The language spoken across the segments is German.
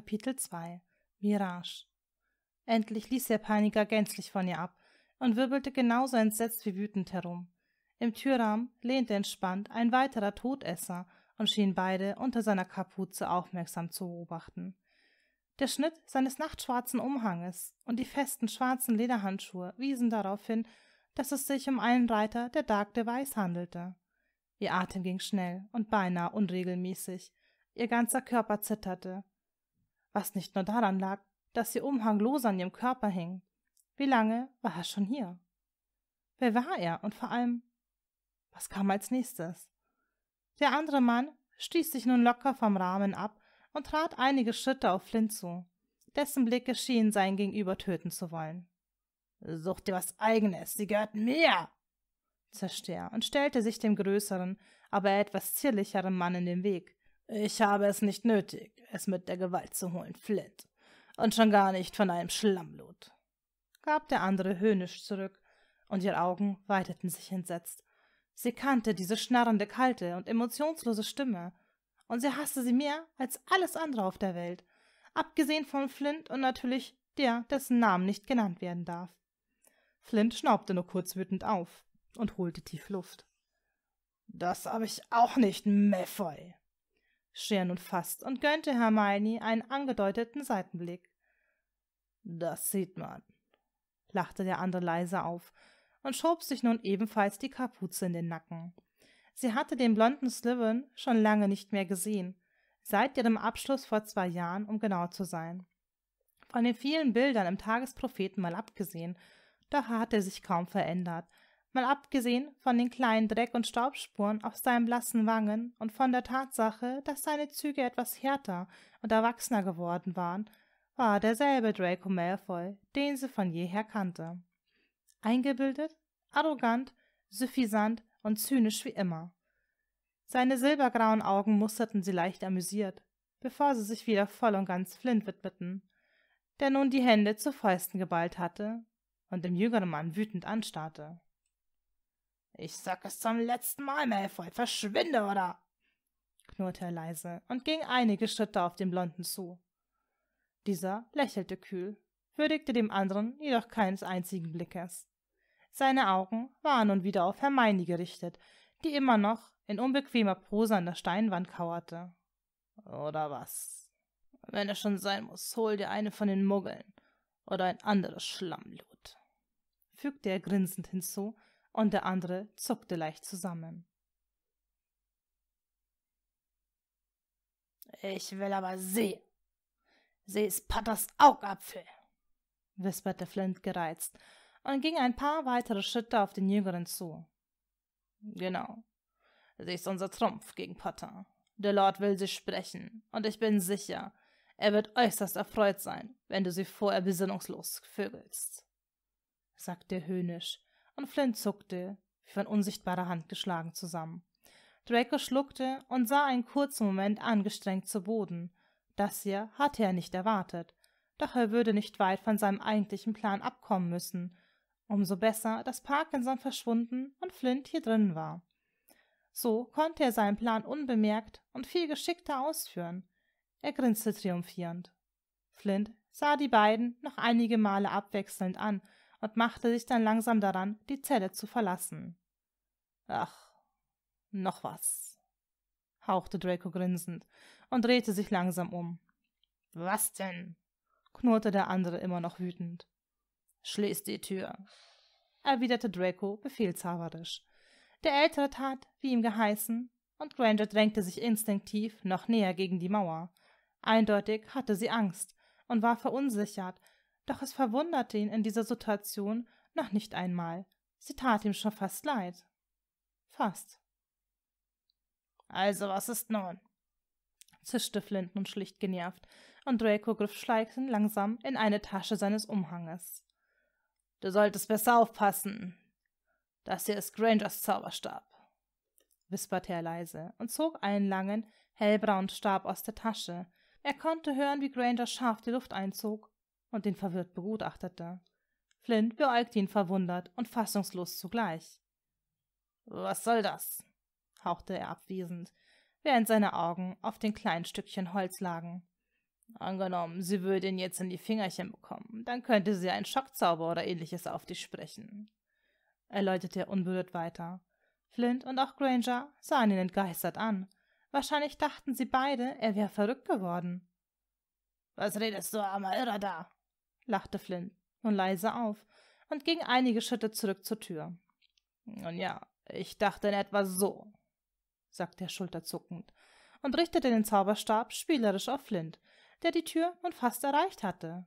Kapitel 2 Mirage. Endlich ließ der Peiniger gänzlich von ihr ab und wirbelte genauso entsetzt wie wütend herum. Im Türrahmen lehnte entspannt ein weiterer Todesser und schien beide unter seiner Kapuze aufmerksam zu beobachten. Der Schnitt seines nachtschwarzen Umhanges und die festen schwarzen Lederhandschuhe wiesen darauf hin, dass es sich um einen Reiter der Dark Device handelte. Ihr Atem ging schnell und beinahe unregelmäßig. Ihr ganzer Körper zitterte was nicht nur daran lag, dass ihr Umhang lose an ihrem Körper hing. Wie lange war er schon hier? Wer war er und vor allem, was kam als nächstes? Der andere Mann stieß sich nun locker vom Rahmen ab und trat einige Schritte auf Flint zu. Dessen Blicke schienen sein Gegenüber töten zu wollen. Such dir was Eigenes, sie gehört mir! zischte er und stellte sich dem größeren, aber etwas zierlicheren Mann in den Weg, ich habe es nicht nötig, es mit der Gewalt zu holen, Flint. Und schon gar nicht von einem Schlammlot. Gab der andere höhnisch zurück, und ihre Augen weiteten sich entsetzt. Sie kannte diese schnarrende, kalte und emotionslose Stimme, und sie hasste sie mehr als alles andere auf der Welt, abgesehen von Flint und natürlich der, dessen Namen nicht genannt werden darf. Flint schnaubte nur kurz wütend auf und holte tief Luft. Das habe ich auch nicht, Malfoy, schier nun Fast und gönnte Hermione einen angedeuteten Seitenblick. Das sieht man, lachte der andere leise auf und schob sich nun ebenfalls die Kapuze in den Nacken. Sie hatte den blonden Sliven schon lange nicht mehr gesehen, seit ihrem Abschluss vor zwei Jahren, um genau zu sein. Von den vielen Bildern im Tagespropheten mal abgesehen, doch hatte er sich kaum verändert, Mal abgesehen von den kleinen Dreck- und Staubspuren auf seinen blassen Wangen und von der Tatsache, dass seine Züge etwas härter und erwachsener geworden waren, war derselbe Draco Malfoy, den sie von jeher kannte. Eingebildet, arrogant, suffisant und zynisch wie immer. Seine silbergrauen Augen musterten sie leicht amüsiert, bevor sie sich wieder voll und ganz Flint widmeten, der nun die Hände zu Fäusten geballt hatte und dem jüngeren Mann wütend anstarrte. Ich sag es zum letzten Mal, Malfoy, verschwinde, oder? knurrte er leise und ging einige Schritte auf den Blonden zu. Dieser lächelte kühl, würdigte dem anderen jedoch keines einzigen Blickes. Seine Augen waren nun wieder auf Hermione gerichtet, die immer noch in unbequemer Pose an der Steinwand kauerte. Oder was? Wenn es schon sein muss, hol dir eine von den Muggeln oder ein anderes Schlammlut, fügte er grinsend hinzu und der andere zuckte leicht zusammen. Ich will aber sehen. Sie ist Patters Augapfel, wisperte Flint gereizt und ging ein paar weitere Schritte auf den Jüngeren zu. Genau. Sie ist unser Trumpf gegen Potter. Der Lord will sie sprechen, und ich bin sicher, er wird äußerst erfreut sein, wenn du sie vorher besinnungslos vögelst, sagte er höhnisch, und Flynn zuckte, wie von unsichtbarer Hand geschlagen zusammen. Draco schluckte und sah einen kurzen Moment angestrengt zu Boden. Das hier hatte er nicht erwartet, doch er würde nicht weit von seinem eigentlichen Plan abkommen müssen. Umso besser, dass Parkinson verschwunden und Flint hier drin war. So konnte er seinen Plan unbemerkt und viel geschickter ausführen. Er grinste triumphierend. Flint sah die beiden noch einige Male abwechselnd an und machte sich dann langsam daran, die Zelle zu verlassen. Ach, noch was, hauchte Draco grinsend und drehte sich langsam um. Was denn? knurrte der andere immer noch wütend. Schließ die Tür, erwiderte Draco befehlshaberisch. Der Ältere tat, wie ihm geheißen, und Granger drängte sich instinktiv noch näher gegen die Mauer. Eindeutig hatte sie Angst und war verunsichert, doch es verwunderte ihn in dieser Situation noch nicht einmal. Sie tat ihm schon fast leid. Fast. Also was ist nun? zischte Flint nun schlicht genervt, und Draco griff schleichend langsam in eine Tasche seines Umhanges. Du solltest besser aufpassen. Das hier ist Grangers Zauberstab, wisperte er leise und zog einen langen, hellbraunen Stab aus der Tasche. Er konnte hören, wie Granger scharf die Luft einzog und den verwirrt begutachtete. Flint beäugte ihn verwundert und fassungslos zugleich. Was soll das? hauchte er abwesend, während seine Augen auf den kleinen Stückchen Holz lagen. Angenommen, sie würde ihn jetzt in die Fingerchen bekommen, dann könnte sie ein Schockzauber oder ähnliches auf dich sprechen. Er läutete unberührt weiter. Flint und auch Granger sahen ihn entgeistert an. Wahrscheinlich dachten sie beide, er wäre verrückt geworden. Was redest du, armer Irrer da? lachte Flynn nun leise auf und ging einige Schritte zurück zur Tür. Nun ja, ich dachte in etwa so, sagte er schulterzuckend und richtete den Zauberstab spielerisch auf Flint, der die Tür nun fast erreicht hatte.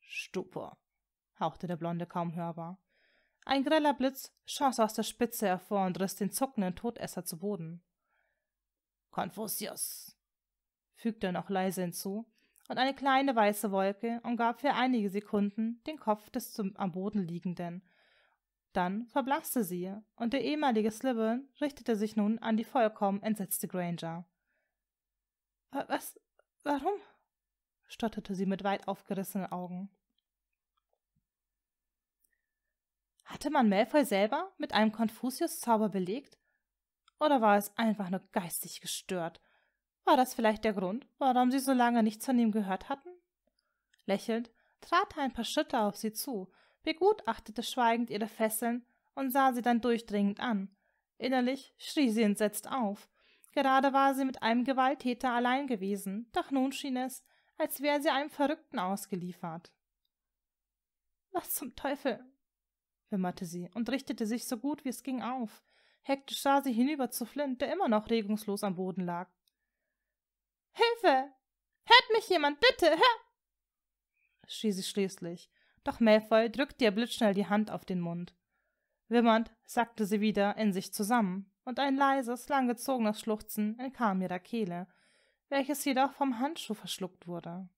Stupor, hauchte der Blonde kaum hörbar. Ein greller Blitz schoss aus der Spitze hervor und riss den zuckenden Todesser zu Boden. Konfuzius, fügte er noch leise hinzu, und eine kleine weiße Wolke umgab für einige Sekunden den Kopf des zum, am Boden liegenden. Dann verblasste sie, und der ehemalige Slytherin richtete sich nun an die vollkommen entsetzte Granger. Was? Warum? stotterte sie mit weit aufgerissenen Augen. Hatte man Malfoy selber mit einem Konfuzius-Zauber belegt? Oder war es einfach nur geistig gestört war das vielleicht der Grund, warum sie so lange nichts von ihm gehört hatten? Lächelnd trat er ein paar Schritte auf sie zu, begutachtete schweigend ihre Fesseln und sah sie dann durchdringend an. Innerlich schrie sie entsetzt auf. Gerade war sie mit einem Gewalttäter allein gewesen, doch nun schien es, als wäre sie einem Verrückten ausgeliefert. Was zum Teufel? wimmerte sie und richtete sich so gut wie es ging auf. Hektisch sah sie hinüber zu Flint, der immer noch regungslos am Boden lag. Hilfe! Hört mich jemand, bitte, hör! schrie sie schließlich, doch Malfoy drückte ihr blitzschnell die Hand auf den Mund. Wimmernd sackte sie wieder in sich zusammen, und ein leises, langgezogenes Schluchzen entkam ihrer Kehle, welches jedoch vom Handschuh verschluckt wurde.